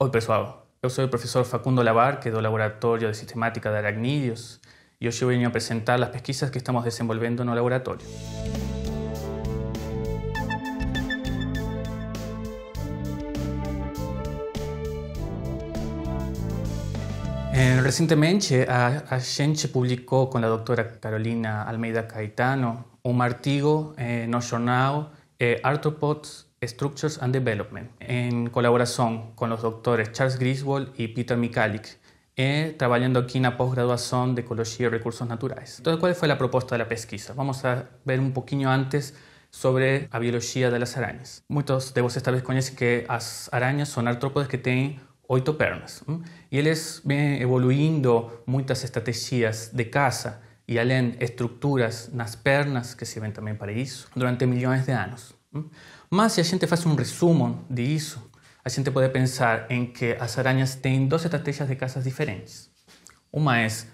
Hola, persuado. Yo soy el profesor Facundo Labarque do Laboratorio de Sistemática de Aracnídeos y hoy venho a presentar las pesquisas que estamos desenvolvendo en el laboratorio. Eh, recientemente, a gente publicou com a Carolina Almeida Caetano un artigo en eh, no jornal eh, Arthropods Structures and Development, en colaboración con los doctores Charles Griswold y Peter Michalik, eh, trabajando aquí en la posgraduación de Ecología y Recursos Naturales. Entonces, ¿cuál fue la propuesta de la pesquisa? Vamos a ver un poquito antes sobre la biología de las arañas. Muchos de tal vez conocen que las arañas son artrópodes que tienen ocho pernas. y él es evolucionando muchas muchas estrategias de y e estructuras en las pernas que sirven también para eso, durante millones de años. Más si a gente un resumen de eso, a gente puede pensar en que las arañas tienen dos estrategias de caza diferentes. Una es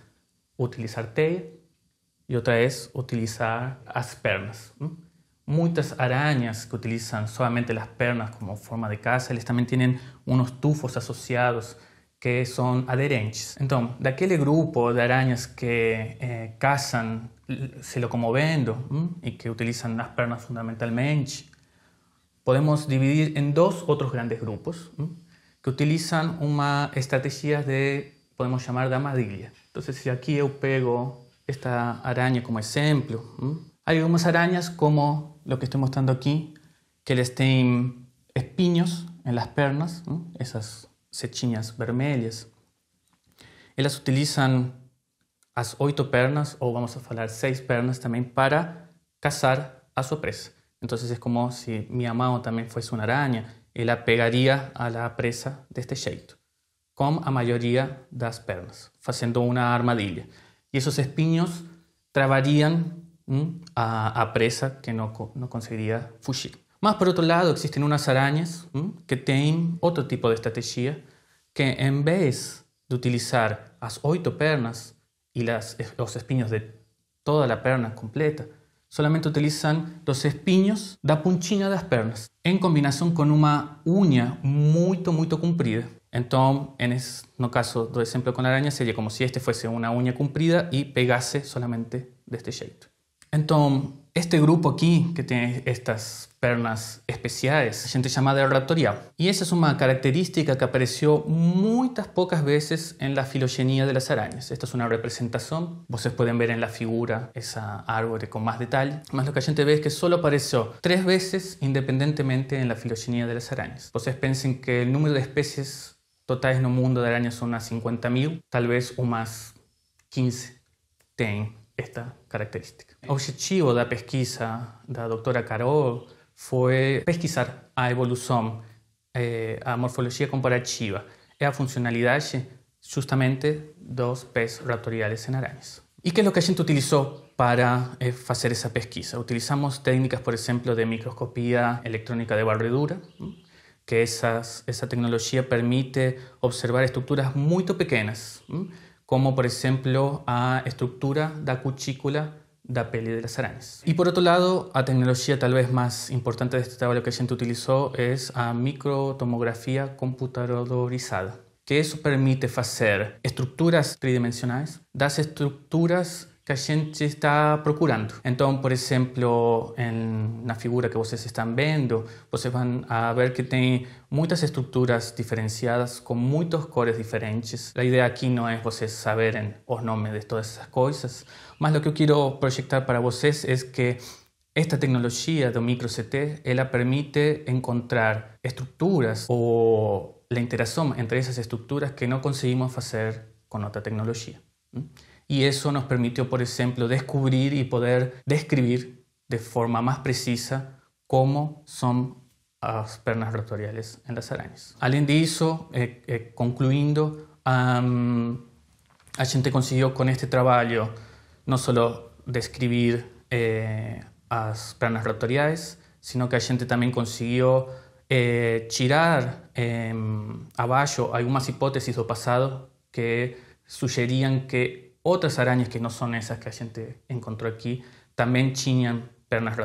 utilizar teia y otra es utilizar las pernas. Muchas arañas que utilizan solamente las pernas como forma de caza, también también tienen unos tufos asociados que son adherentes. Entonces, de aquel grupo de arañas que eh, cazan se locomoviendo y que utilizan las pernas fundamentalmente, podemos dividir en dos otros grandes grupos que utilizan una estrategia de, podemos llamar de amadilla. Entonces, si aquí yo pego esta araña como ejemplo, hay algunas arañas como lo que estoy mostrando aquí, que les tienen espinos en las pernas, esas sechiñas vermelhas. Ellas utilizan las ocho pernas, o vamos a hablar seis pernas también, para cazar a su presa. Entonces es como si mi amado también fuese una araña, él pegaría a la presa de este jeito, con a de las pernas, haciendo una armadilla y esos espinos trabarían a, a, presa que no no fugir. Más por otro lado, existen unas arañas que tienen otro tipo de estrategia, que en vez de utilizar las ocho pernas y las, los de toda la perna completa, solamente utilizan los espiños da puntinha das pernas, en combinação com uma unha muito, muito comprida. Então, no caso do exemplo com a aranha, seria como se este fosse uma unha comprida e pegasse solamente deste jeito. Então, este grupo aquí que tiene estas pernas especiales, la gente llamada de raptorial. Y esa es una característica que apareció muchas pocas veces en la filogenía de las arañas. Esta es una representación. Ustedes pueden ver en la figura esa árbol con más detalle. Más lo que la gente ve es que solo apareció tres veces independientemente en la filogenía de las arañas. Ustedes piensen que el número de especies totales en un mundo de arañas son unas 50.000, vez vez 15 15.000 esta característica. El Objetivo la pesquisa la doctora Carol fue pesquisar la evolución, la eh, morfología comparativa y la funcionalidad justamente dos pés ratoriales en arañas. ¿Y qué es lo que a gente utilizó para eh, hacer esa pesquisa? Utilizamos técnicas, por ejemplo, de microscopía electrónica de barredura, que esa tecnología permite observar estructuras muy pequeñas, como por ejemplo a estructura da cutícula da pele de las arañas. Y por otro lado, a tecnología tal vez más importante de este trabajo que a gente utilizó es a microtomografía computadorizada, que eso permite hacer estructuras tridimensionales das estructuras que a gente está procurando. Entonces, por ejemplo, en la figura que ustedes están viendo, vocês van a ver que tiene muchas estructuras diferenciadas con muchos colores diferentes. idea aquí no es é ustedes saberem os nombres de todas esas cosas, mas lo que yo quiero proyectar para ustedes es que esta tecnología do microCT, ela permite encontrar estructuras o la interacción entre esas estructuras que no conseguimos hacer con otra tecnología y eso nos permitió, por ejemplo, descubrir y poder describir de forma más precisa cómo son las pernas rotoriales en las arañas. Além disso, eh, eh, concluyendo, la gente consiguió con este trabajo no solo describir eh, las pernas rotoriales, sino que la gente también consiguió eh, tirar em, abajo algunas hipótesis del pasado que sugerían que otras arañas que no son esas que a gente encontró aquí también chiñan pernas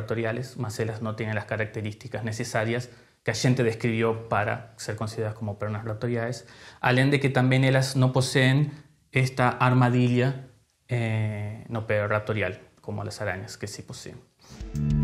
más ellas no tienen las características necesarias que gente describió para ser consideradas como pernas ratoriales, além de que también ellas no poseen esta armadilla eh, no ratorial como las arañas que sí poseen.